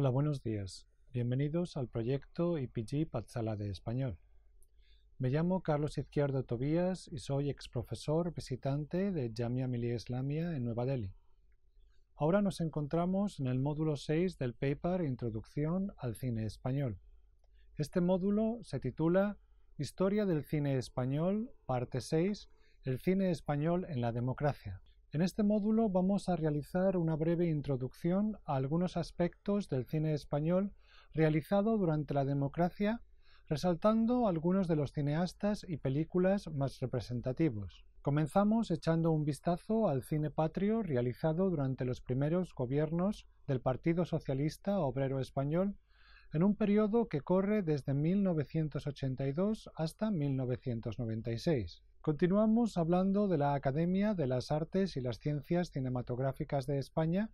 Hola, buenos días. Bienvenidos al proyecto IPG Patzala de Español. Me llamo Carlos Izquierdo Tobías y soy ex profesor visitante de Jamia Millia Islamia en Nueva Delhi. Ahora nos encontramos en el módulo 6 del paper Introducción al cine español. Este módulo se titula Historia del cine español, parte 6, el cine español en la democracia. En este módulo vamos a realizar una breve introducción a algunos aspectos del cine español realizado durante la democracia, resaltando algunos de los cineastas y películas más representativos. Comenzamos echando un vistazo al cine patrio realizado durante los primeros gobiernos del Partido Socialista Obrero Español, en un periodo que corre desde 1982 hasta 1996. Continuamos hablando de la Academia de las Artes y las Ciencias Cinematográficas de España,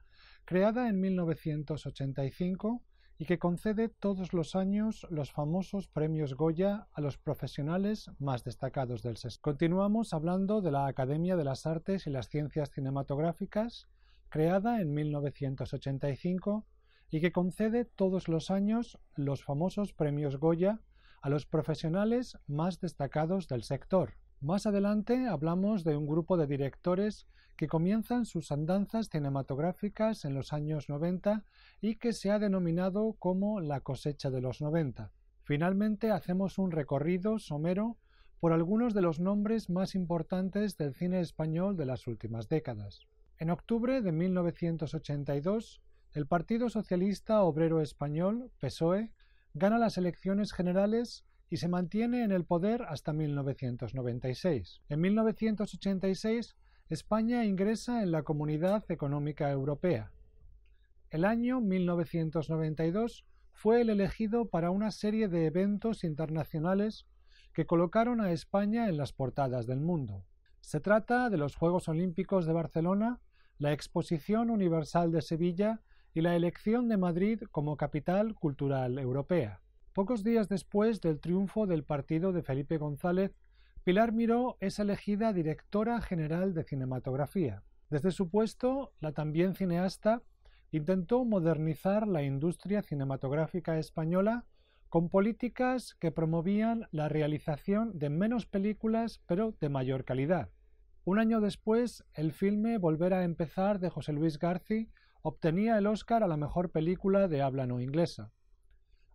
creada en 1985 y que concede todos los años los famosos premios Goya a los profesionales más destacados del sector. Continuamos hablando de la Academia de las Artes y las Ciencias Cinematográficas, creada en 1985 y que concede todos los años los famosos premios Goya a los profesionales más destacados del sector. Más adelante hablamos de un grupo de directores que comienzan sus andanzas cinematográficas en los años 90 y que se ha denominado como la cosecha de los 90. Finalmente hacemos un recorrido somero por algunos de los nombres más importantes del cine español de las últimas décadas. En octubre de 1982, el Partido Socialista Obrero Español, PSOE, gana las elecciones generales y se mantiene en el poder hasta 1996. En 1986, España ingresa en la Comunidad Económica Europea. El año 1992 fue el elegido para una serie de eventos internacionales que colocaron a España en las portadas del mundo. Se trata de los Juegos Olímpicos de Barcelona, la Exposición Universal de Sevilla y la elección de Madrid como capital cultural europea. Pocos días después del triunfo del partido de Felipe González, Pilar Miró es elegida directora general de cinematografía. Desde su puesto, la también cineasta intentó modernizar la industria cinematográfica española con políticas que promovían la realización de menos películas pero de mayor calidad. Un año después, el filme Volver a empezar de José Luis Garci obtenía el Oscar a la mejor película de habla no inglesa.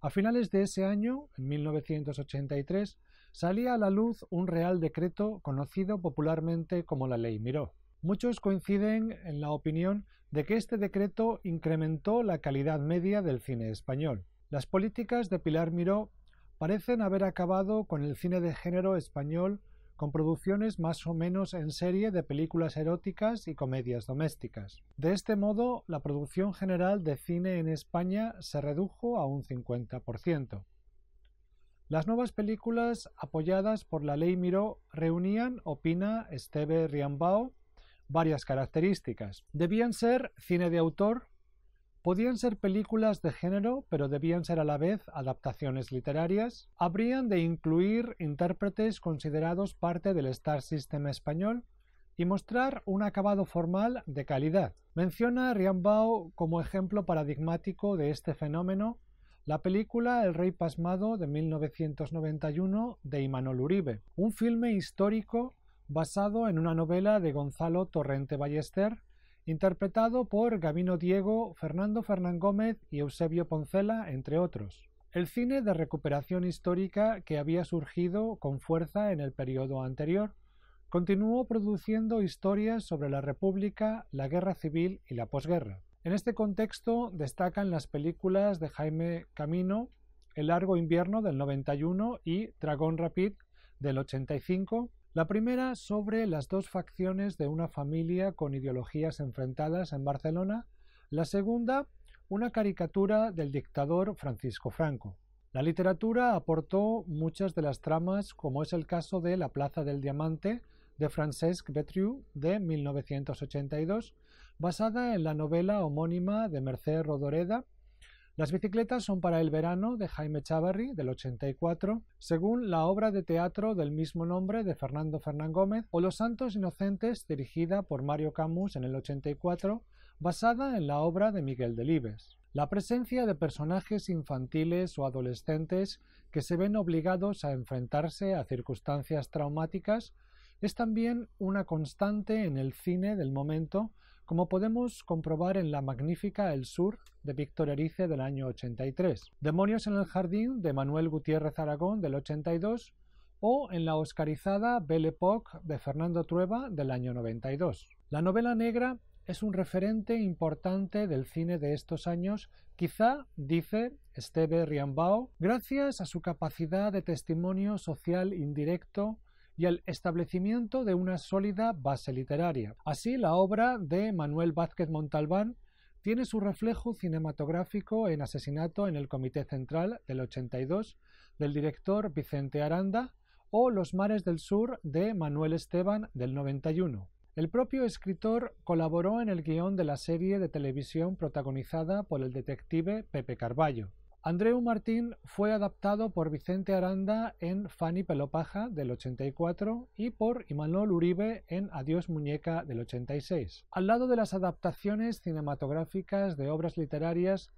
A finales de ese año, en 1983, salía a la luz un real decreto conocido popularmente como la Ley Miró. Muchos coinciden en la opinión de que este decreto incrementó la calidad media del cine español. Las políticas de Pilar Miró parecen haber acabado con el cine de género español con producciones más o menos en serie de películas eróticas y comedias domésticas. De este modo, la producción general de cine en España se redujo a un 50%. Las nuevas películas apoyadas por la ley Miró reunían, opina Esteve Riambao, varias características. Debían ser cine de autor, Podían ser películas de género, pero debían ser a la vez adaptaciones literarias. Habrían de incluir intérpretes considerados parte del Star System español y mostrar un acabado formal de calidad. Menciona Rianbao como ejemplo paradigmático de este fenómeno la película El Rey Pasmado de 1991 de Imanol Uribe, un filme histórico basado en una novela de Gonzalo Torrente Ballester interpretado por Gabino Diego, Fernando Fernán Gómez y Eusebio Poncela, entre otros. El cine de recuperación histórica que había surgido con fuerza en el periodo anterior continuó produciendo historias sobre la República, la Guerra Civil y la posguerra. En este contexto destacan las películas de Jaime Camino, El largo invierno del 91 y Dragón Rapid del 85, la primera sobre las dos facciones de una familia con ideologías enfrentadas en Barcelona. La segunda, una caricatura del dictador Francisco Franco. La literatura aportó muchas de las tramas, como es el caso de La Plaza del Diamante, de Francesc Betriu, de 1982, basada en la novela homónima de Merced Rodoreda, las bicicletas son para el verano de Jaime Chavarri, del 84, según la obra de teatro del mismo nombre de Fernando Fernán Gómez, o Los Santos Inocentes, dirigida por Mario Camus en el 84, basada en la obra de Miguel Delibes. La presencia de personajes infantiles o adolescentes que se ven obligados a enfrentarse a circunstancias traumáticas es también una constante en el cine del momento como podemos comprobar en la magnífica El Sur de Víctor Erice del año 83, Demonios en el Jardín de Manuel Gutiérrez Aragón del 82 o en la oscarizada Belle Époque de Fernando Trueba del año 92. La novela negra es un referente importante del cine de estos años, quizá, dice Esteve Riambao, gracias a su capacidad de testimonio social indirecto y el establecimiento de una sólida base literaria. Así, la obra de Manuel Vázquez Montalbán tiene su reflejo cinematográfico en Asesinato en el Comité Central del 82 del director Vicente Aranda o Los Mares del Sur de Manuel Esteban del 91. El propio escritor colaboró en el guión de la serie de televisión protagonizada por el detective Pepe Carballo. Andreu Martín fue adaptado por Vicente Aranda en Fanny Pelopaja del 84 y por Imanol Uribe en Adiós Muñeca del 86. Al lado de las adaptaciones cinematográficas de obras literarias,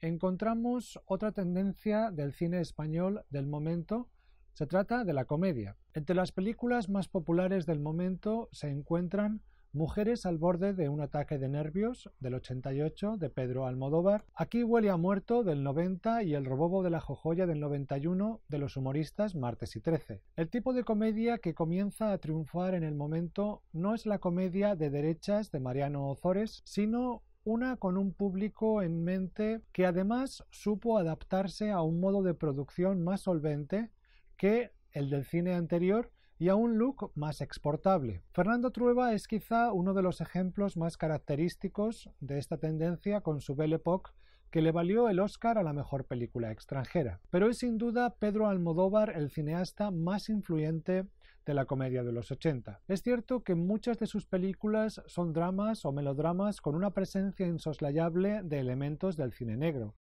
encontramos otra tendencia del cine español del momento. Se trata de la comedia. Entre las películas más populares del momento se encuentran Mujeres al borde de un ataque de nervios del 88 de Pedro Almodóvar. Aquí huele a muerto del 90 y El robobo de la jojoya del 91 de los humoristas Martes y 13. El tipo de comedia que comienza a triunfar en el momento no es la comedia de derechas de Mariano Ozores, sino una con un público en mente que además supo adaptarse a un modo de producción más solvente que el del cine anterior y a un look más exportable. Fernando Trueba es quizá uno de los ejemplos más característicos de esta tendencia con su Belle Époque que le valió el Oscar a la mejor película extranjera. Pero es sin duda Pedro Almodóvar el cineasta más influyente de la comedia de los 80. Es cierto que muchas de sus películas son dramas o melodramas con una presencia insoslayable de elementos del cine negro,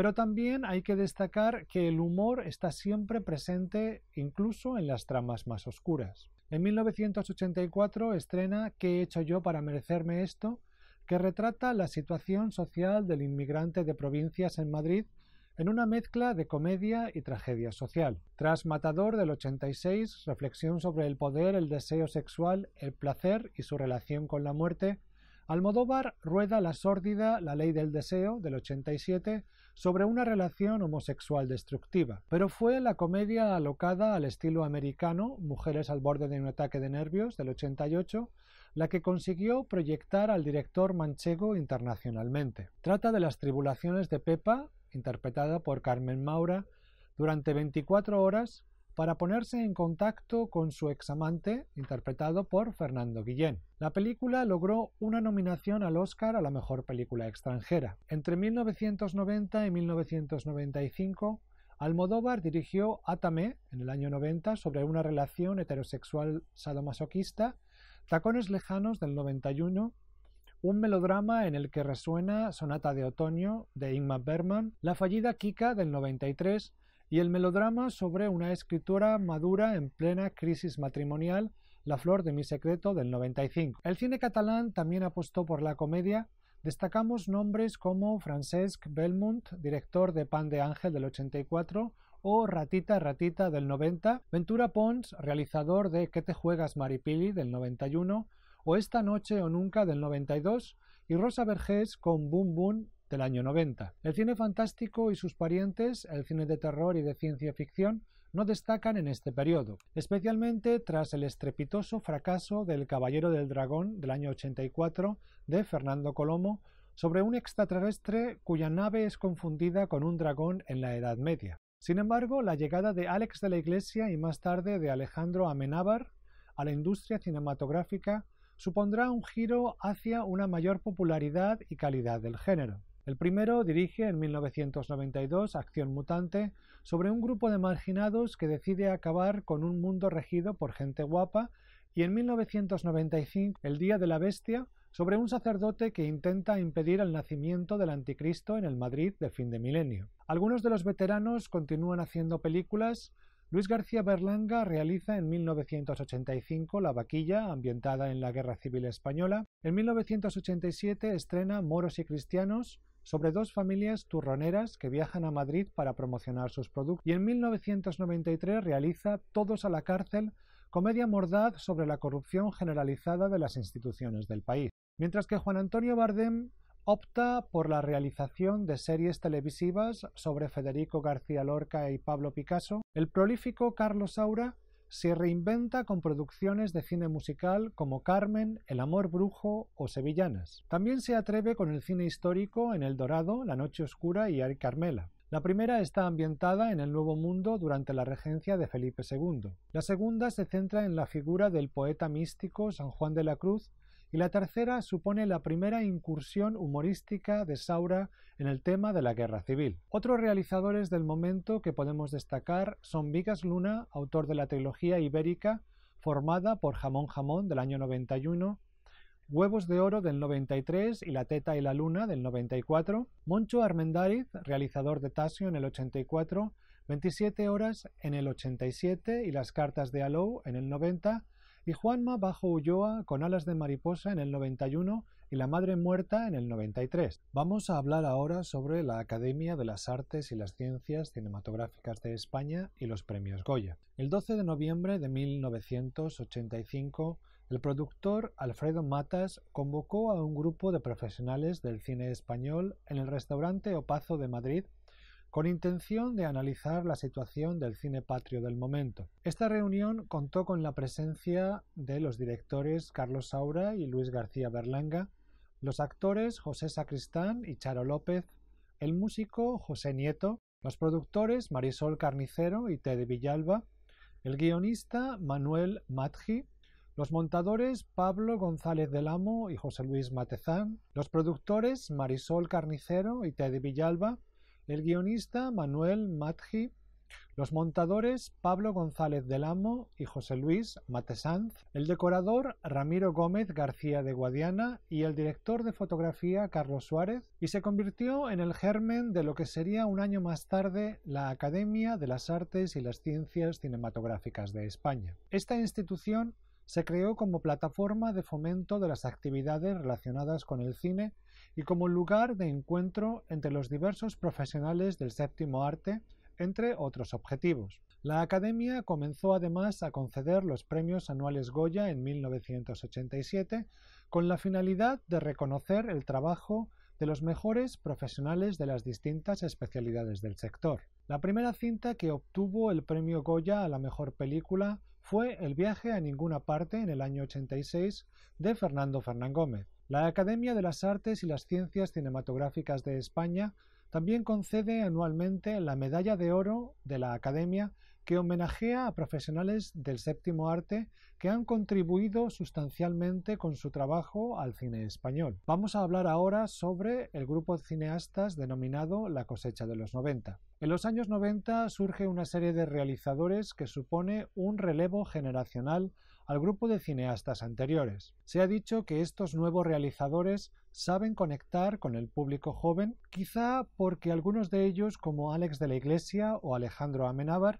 pero también hay que destacar que el humor está siempre presente incluso en las tramas más oscuras. En 1984 estrena ¿Qué he hecho yo para merecerme esto?, que retrata la situación social del inmigrante de provincias en Madrid en una mezcla de comedia y tragedia social. Tras Matador del 86, reflexión sobre el poder, el deseo sexual, el placer y su relación con la muerte, Almodóvar rueda la sórdida La ley del deseo del 87 sobre una relación homosexual destructiva, pero fue la comedia alocada al estilo americano, Mujeres al borde de un ataque de nervios del 88, la que consiguió proyectar al director manchego internacionalmente. Trata de las tribulaciones de Pepa, interpretada por Carmen Maura, durante 24 horas para ponerse en contacto con su examante, interpretado por Fernando Guillén. La película logró una nominación al Oscar a la mejor película extranjera. Entre 1990 y 1995, Almodóvar dirigió Atame en el año 90 sobre una relación heterosexual sadomasoquista, Tacones lejanos del 91, un melodrama en el que resuena Sonata de Otoño de Ingmar Bergman, La fallida Kika del 93 y el melodrama sobre una escritora madura en plena crisis matrimonial, La flor de mi secreto del 95. El cine catalán también apostó por la comedia, destacamos nombres como Francesc Belmont, director de Pan de Ángel del 84, o Ratita Ratita del 90, Ventura Pons, realizador de Que te juegas Maripili del 91, o Esta noche o nunca del 92, y Rosa Vergés con Boom Boom del año 90. El cine fantástico y sus parientes, el cine de terror y de ciencia ficción, no destacan en este periodo, especialmente tras el estrepitoso fracaso del Caballero del Dragón del año 84 de Fernando Colomo sobre un extraterrestre cuya nave es confundida con un dragón en la Edad Media. Sin embargo, la llegada de Alex de la Iglesia y más tarde de Alejandro Amenábar a la industria cinematográfica supondrá un giro hacia una mayor popularidad y calidad del género. El primero dirige en 1992 Acción Mutante sobre un grupo de marginados que decide acabar con un mundo regido por gente guapa y en 1995 El Día de la Bestia sobre un sacerdote que intenta impedir el nacimiento del anticristo en el Madrid de fin de milenio. Algunos de los veteranos continúan haciendo películas. Luis García Berlanga realiza en 1985 La vaquilla, ambientada en la Guerra Civil Española. En 1987 estrena Moros y Cristianos, sobre dos familias turroneras que viajan a Madrid para promocionar sus productos. Y en 1993 realiza Todos a la cárcel, comedia mordaz sobre la corrupción generalizada de las instituciones del país. Mientras que Juan Antonio Bardem opta por la realización de series televisivas sobre Federico García Lorca y Pablo Picasso, el prolífico Carlos Saura se reinventa con producciones de cine musical como Carmen, El Amor Brujo o Sevillanas. También se atreve con el cine histórico en El Dorado, La Noche Oscura y Ari Carmela. La primera está ambientada en el Nuevo Mundo durante la regencia de Felipe II. La segunda se centra en la figura del poeta místico San Juan de la Cruz y la tercera supone la primera incursión humorística de Saura en el tema de la guerra civil. Otros realizadores del momento que podemos destacar son Vigas Luna, autor de la trilogía ibérica formada por Jamón Jamón del año 91, Huevos de Oro del 93 y La Teta y la Luna del 94, Moncho Armendáriz, realizador de Tasio en el 84, 27 horas en el 87 y Las Cartas de Alou en el 90, y Juanma bajo Ulloa con alas de mariposa en el 91 y La Madre Muerta en el 93. Vamos a hablar ahora sobre la Academia de las Artes y las Ciencias Cinematográficas de España y los premios Goya. El 12 de noviembre de 1985, el productor Alfredo Matas convocó a un grupo de profesionales del cine español en el restaurante Opazo de Madrid con intención de analizar la situación del cine patrio del momento. Esta reunión contó con la presencia de los directores Carlos Saura y Luis García Berlanga, los actores José Sacristán y Charo López, el músico José Nieto, los productores Marisol Carnicero y Teddy Villalba, el guionista Manuel Matji, los montadores Pablo González del Amo y José Luis Matezán, los productores Marisol Carnicero y Teddy Villalba, el guionista Manuel Matji, los montadores Pablo González del Amo y José Luis Matesanz, el decorador Ramiro Gómez García de Guadiana y el director de fotografía Carlos Suárez, y se convirtió en el germen de lo que sería un año más tarde la Academia de las Artes y las Ciencias Cinematográficas de España. Esta institución se creó como plataforma de fomento de las actividades relacionadas con el cine y como lugar de encuentro entre los diversos profesionales del séptimo arte, entre otros objetivos. La Academia comenzó además a conceder los premios anuales Goya en 1987 con la finalidad de reconocer el trabajo de los mejores profesionales de las distintas especialidades del sector. La primera cinta que obtuvo el premio Goya a la mejor película fue El viaje a ninguna parte en el año 86 de Fernando Fernán Gómez. La Academia de las Artes y las Ciencias Cinematográficas de España también concede anualmente la Medalla de Oro de la Academia que homenajea a profesionales del séptimo arte que han contribuido sustancialmente con su trabajo al cine español. Vamos a hablar ahora sobre el grupo de cineastas denominado La cosecha de los 90. En los años 90 surge una serie de realizadores que supone un relevo generacional al grupo de cineastas anteriores. Se ha dicho que estos nuevos realizadores saben conectar con el público joven, quizá porque algunos de ellos, como Alex de la Iglesia o Alejandro Amenábar,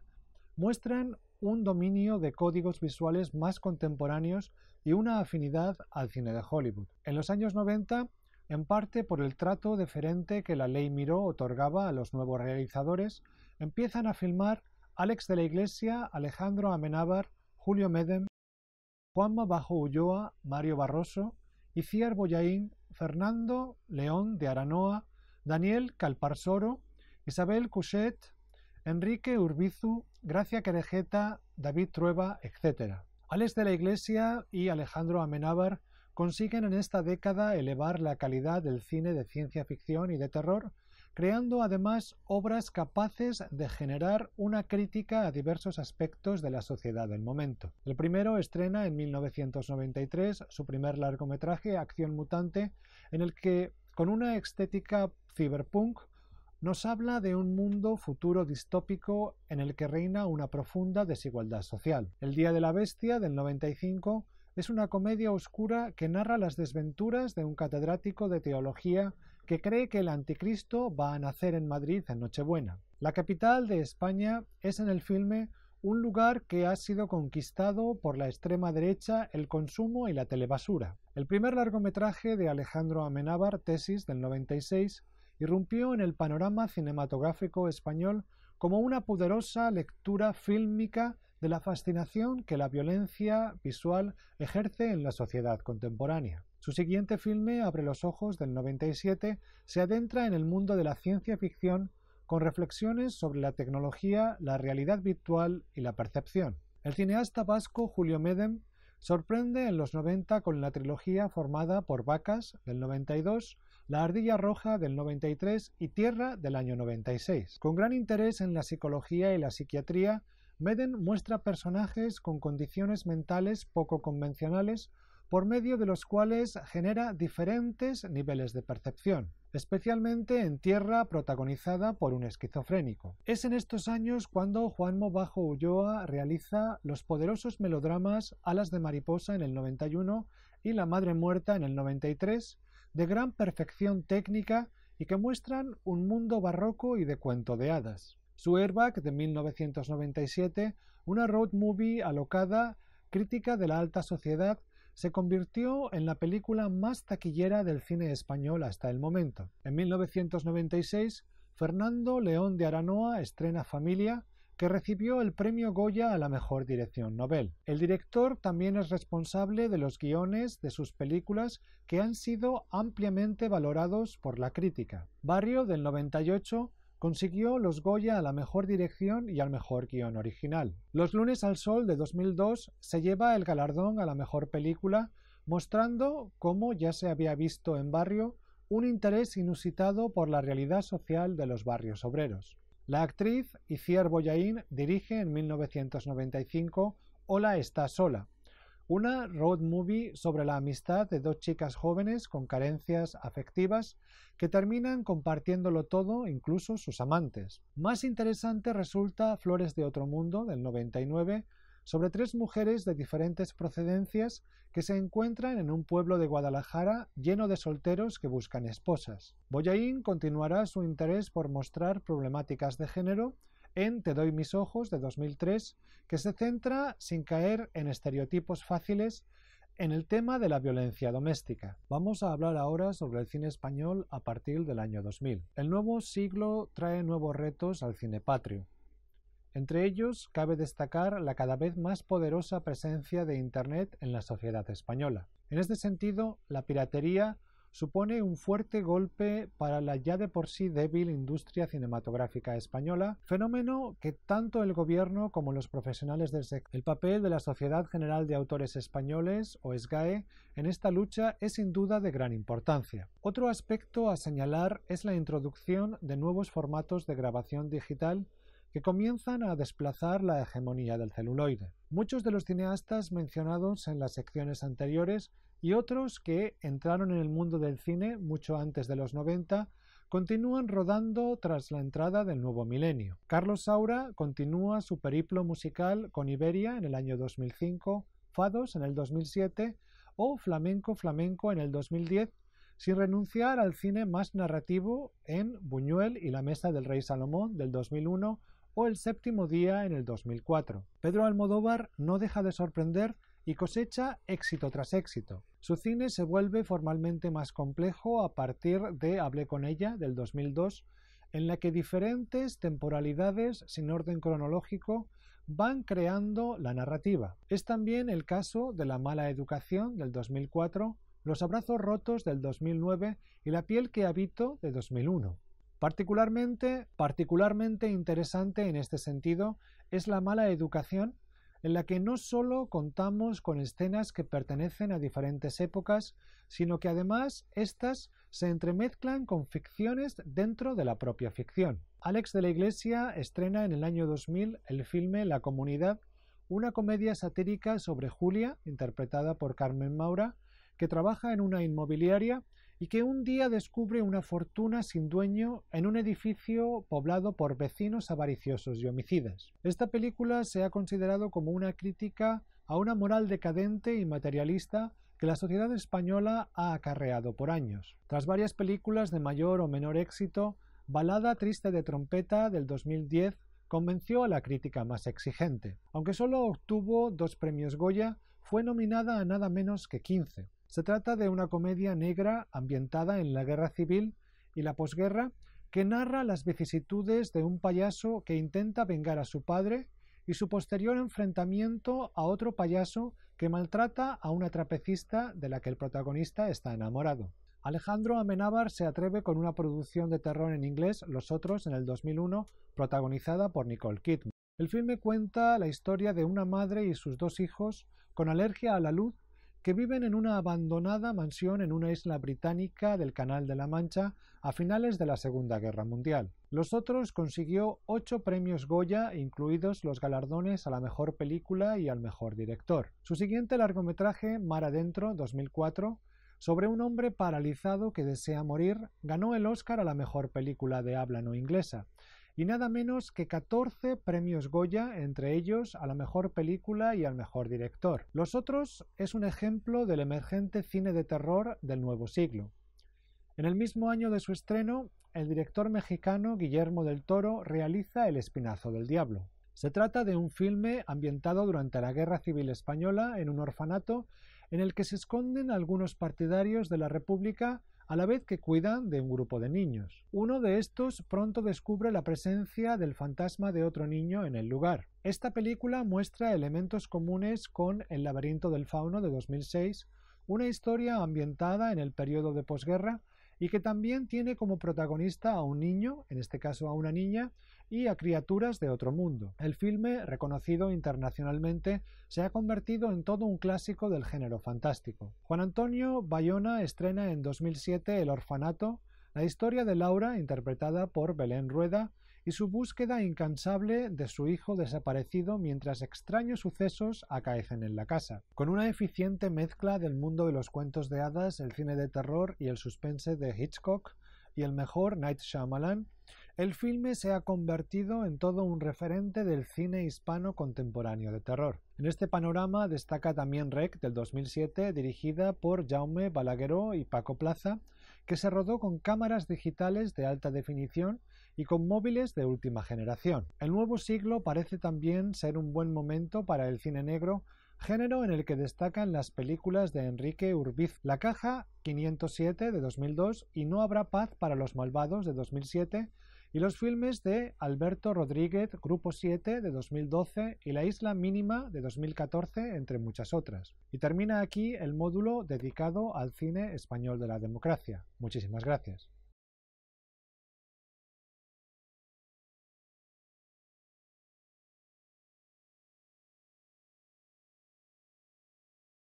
muestran un dominio de códigos visuales más contemporáneos y una afinidad al cine de Hollywood. En los años 90, en parte por el trato deferente que la ley Miró otorgaba a los nuevos realizadores, empiezan a filmar Alex de la Iglesia, Alejandro Amenábar, Julio Medem Juanma Bajo Ulloa, Mario Barroso, Iciar Boyaín, Fernando León de Aranoa, Daniel Calparsoro, Isabel Cuchet, Enrique Urbizu, Gracia Querejeta, David Trueba, etc. Alex de la Iglesia y Alejandro Amenábar consiguen en esta década elevar la calidad del cine de ciencia ficción y de terror creando además obras capaces de generar una crítica a diversos aspectos de la sociedad del momento. El primero estrena en 1993 su primer largometraje, Acción Mutante, en el que, con una estética cyberpunk, nos habla de un mundo futuro distópico en el que reina una profunda desigualdad social. El Día de la Bestia del 95 es una comedia oscura que narra las desventuras de un catedrático de teología que cree que el anticristo va a nacer en Madrid en Nochebuena. La capital de España es en el filme un lugar que ha sido conquistado por la extrema derecha, el consumo y la telebasura. El primer largometraje de Alejandro Amenábar, Tesis del 96, irrumpió en el panorama cinematográfico español como una poderosa lectura fílmica de la fascinación que la violencia visual ejerce en la sociedad contemporánea. Su siguiente filme, Abre los Ojos, del 97, se adentra en el mundo de la ciencia ficción con reflexiones sobre la tecnología, la realidad virtual y la percepción. El cineasta vasco Julio Medem sorprende en los 90 con la trilogía formada por Vacas del 92, La Ardilla Roja del 93 y Tierra del año 96. Con gran interés en la psicología y la psiquiatría, Medem muestra personajes con condiciones mentales poco convencionales por medio de los cuales genera diferentes niveles de percepción especialmente en tierra protagonizada por un esquizofrénico. Es en estos años cuando Juanmo Bajo Ulloa realiza los poderosos melodramas Alas de Mariposa en el 91 y La Madre Muerta en el 93, de gran perfección técnica y que muestran un mundo barroco y de cuento de hadas. Su Airbag de 1997, una road movie alocada, crítica de la alta sociedad se convirtió en la película más taquillera del cine español hasta el momento. En 1996, Fernando León de Aranoa estrena Familia, que recibió el premio Goya a la mejor dirección Nobel. El director también es responsable de los guiones de sus películas que han sido ampliamente valorados por la crítica. Barrio del 98 Consiguió los Goya a la mejor dirección y al mejor guión original. Los lunes al sol de 2002 se lleva el galardón a la mejor película, mostrando, como ya se había visto en Barrio, un interés inusitado por la realidad social de los barrios obreros. La actriz Isier Boyain dirige en 1995 Hola está sola, una road movie sobre la amistad de dos chicas jóvenes con carencias afectivas que terminan compartiéndolo todo, incluso sus amantes. Más interesante resulta Flores de otro mundo del 99 sobre tres mujeres de diferentes procedencias que se encuentran en un pueblo de Guadalajara lleno de solteros que buscan esposas. Boyaín continuará su interés por mostrar problemáticas de género en Te doy mis ojos de 2003, que se centra sin caer en estereotipos fáciles en el tema de la violencia doméstica. Vamos a hablar ahora sobre el cine español a partir del año 2000. El nuevo siglo trae nuevos retos al cine patrio. Entre ellos cabe destacar la cada vez más poderosa presencia de Internet en la sociedad española. En este sentido, la piratería supone un fuerte golpe para la ya de por sí débil industria cinematográfica española, fenómeno que tanto el gobierno como los profesionales del sector. El papel de la Sociedad General de Autores Españoles, o SGAE, en esta lucha es sin duda de gran importancia. Otro aspecto a señalar es la introducción de nuevos formatos de grabación digital que comienzan a desplazar la hegemonía del celuloide. Muchos de los cineastas mencionados en las secciones anteriores y otros que entraron en el mundo del cine mucho antes de los 90 continúan rodando tras la entrada del nuevo milenio. Carlos Saura continúa su periplo musical con Iberia en el año 2005, Fados en el 2007 o Flamenco Flamenco en el 2010 sin renunciar al cine más narrativo en Buñuel y la Mesa del Rey Salomón del 2001 o El Séptimo Día en el 2004. Pedro Almodóvar no deja de sorprender y cosecha éxito tras éxito. Su cine se vuelve formalmente más complejo a partir de Hablé con ella, del 2002, en la que diferentes temporalidades sin orden cronológico van creando la narrativa. Es también el caso de La mala educación, del 2004, Los abrazos rotos, del 2009 y La piel que habito, de 2001. Particularmente, particularmente interesante en este sentido es La mala educación en la que no solo contamos con escenas que pertenecen a diferentes épocas, sino que además éstas se entremezclan con ficciones dentro de la propia ficción. Alex de la Iglesia estrena en el año 2000 el filme La Comunidad, una comedia satírica sobre Julia, interpretada por Carmen Maura, que trabaja en una inmobiliaria y que un día descubre una fortuna sin dueño en un edificio poblado por vecinos avariciosos y homicidas. Esta película se ha considerado como una crítica a una moral decadente y materialista que la sociedad española ha acarreado por años. Tras varias películas de mayor o menor éxito, Balada Triste de Trompeta del 2010 convenció a la crítica más exigente. Aunque solo obtuvo dos premios Goya, fue nominada a nada menos que 15. Se trata de una comedia negra ambientada en la guerra civil y la posguerra que narra las vicisitudes de un payaso que intenta vengar a su padre y su posterior enfrentamiento a otro payaso que maltrata a una trapecista de la que el protagonista está enamorado. Alejandro Amenábar se atreve con una producción de terror en inglés, Los Otros, en el 2001, protagonizada por Nicole Kidman. El filme cuenta la historia de una madre y sus dos hijos con alergia a la luz que viven en una abandonada mansión en una isla británica del Canal de la Mancha a finales de la Segunda Guerra Mundial. Los otros consiguió ocho premios Goya, incluidos los galardones a la mejor película y al mejor director. Su siguiente largometraje, Mar Adentro, 2004, sobre un hombre paralizado que desea morir, ganó el Oscar a la mejor película de habla no inglesa, y nada menos que 14 premios Goya, entre ellos a la mejor película y al mejor director. Los otros es un ejemplo del emergente cine de terror del nuevo siglo. En el mismo año de su estreno, el director mexicano Guillermo del Toro realiza El Espinazo del Diablo. Se trata de un filme ambientado durante la Guerra Civil Española en un orfanato en el que se esconden algunos partidarios de la República a la vez que cuidan de un grupo de niños. Uno de estos pronto descubre la presencia del fantasma de otro niño en el lugar. Esta película muestra elementos comunes con El laberinto del fauno de 2006, una historia ambientada en el periodo de posguerra y que también tiene como protagonista a un niño, en este caso a una niña, y a criaturas de otro mundo. El filme, reconocido internacionalmente, se ha convertido en todo un clásico del género fantástico. Juan Antonio Bayona estrena en 2007 El Orfanato, la historia de Laura, interpretada por Belén Rueda, y su búsqueda incansable de su hijo desaparecido mientras extraños sucesos acaecen en la casa. Con una eficiente mezcla del mundo de los cuentos de hadas, el cine de terror y el suspense de Hitchcock, y el mejor Night Shyamalan, el filme se ha convertido en todo un referente del cine hispano contemporáneo de terror. En este panorama destaca también Rec del 2007, dirigida por Jaume Balagueró y Paco Plaza, que se rodó con cámaras digitales de alta definición y con móviles de última generación. El nuevo siglo parece también ser un buen momento para el cine negro, género en el que destacan las películas de Enrique Urbiz. La caja 507 de 2002 y No habrá paz para los malvados de 2007 y los filmes de Alberto Rodríguez, Grupo 7 de 2012 y La Isla Mínima de 2014, entre muchas otras. Y termina aquí el módulo dedicado al cine español de la democracia. Muchísimas gracias.